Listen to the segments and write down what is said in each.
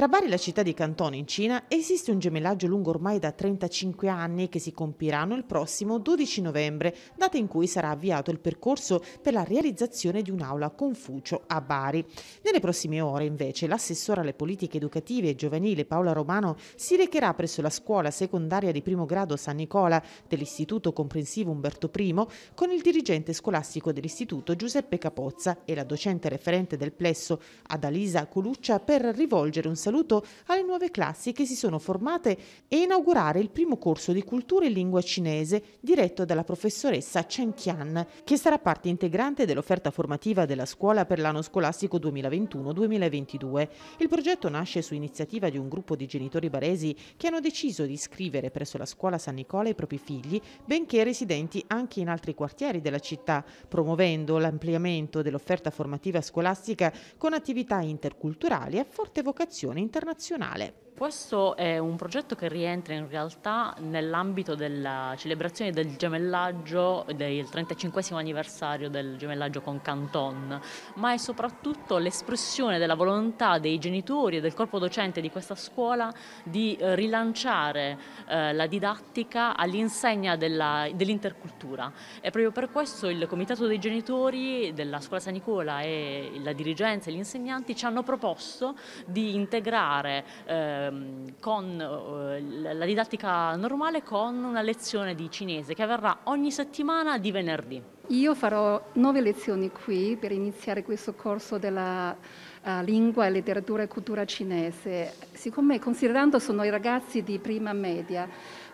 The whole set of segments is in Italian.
Tra Bari e la città di Cantone in Cina esiste un gemellaggio lungo ormai da 35 anni che si compiranno il prossimo 12 novembre, data in cui sarà avviato il percorso per la realizzazione di un'aula Confucio a Bari. Nelle prossime ore invece l'assessore alle politiche educative e giovanile Paola Romano si recherà presso la scuola secondaria di primo grado San Nicola dell'Istituto Comprensivo Umberto I con il dirigente scolastico dell'istituto Giuseppe Capozza e la docente referente del plesso Adalisa Coluccia per rivolgere un saluto saluto alle nuove classi che si sono formate e inaugurare il primo corso di cultura e lingua cinese diretto dalla professoressa Chen Qian, che sarà parte integrante dell'offerta formativa della scuola per l'anno scolastico 2021-2022. Il progetto nasce su iniziativa di un gruppo di genitori baresi che hanno deciso di iscrivere presso la scuola San Nicola i propri figli, benché residenti anche in altri quartieri della città, promuovendo l'ampliamento dell'offerta formativa scolastica con attività interculturali a forte vocazione protezione internazionale. Questo è un progetto che rientra in realtà nell'ambito della celebrazione del gemellaggio, del 35 anniversario del gemellaggio con Canton, ma è soprattutto l'espressione della volontà dei genitori e del corpo docente di questa scuola di eh, rilanciare eh, la didattica all'insegna dell'intercultura. Dell e proprio per questo il Comitato dei Genitori della Scuola San Nicola e la dirigenza e gli insegnanti ci hanno proposto di integrare eh, Ehm, con eh, la didattica normale con una lezione di cinese che avverrà ogni settimana di venerdì. Io farò nove lezioni qui per iniziare questo corso della uh, lingua, letteratura e cultura cinese. Siccome considerando sono i ragazzi di prima media,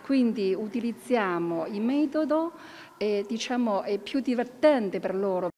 quindi utilizziamo il metodo e diciamo è più divertente per loro.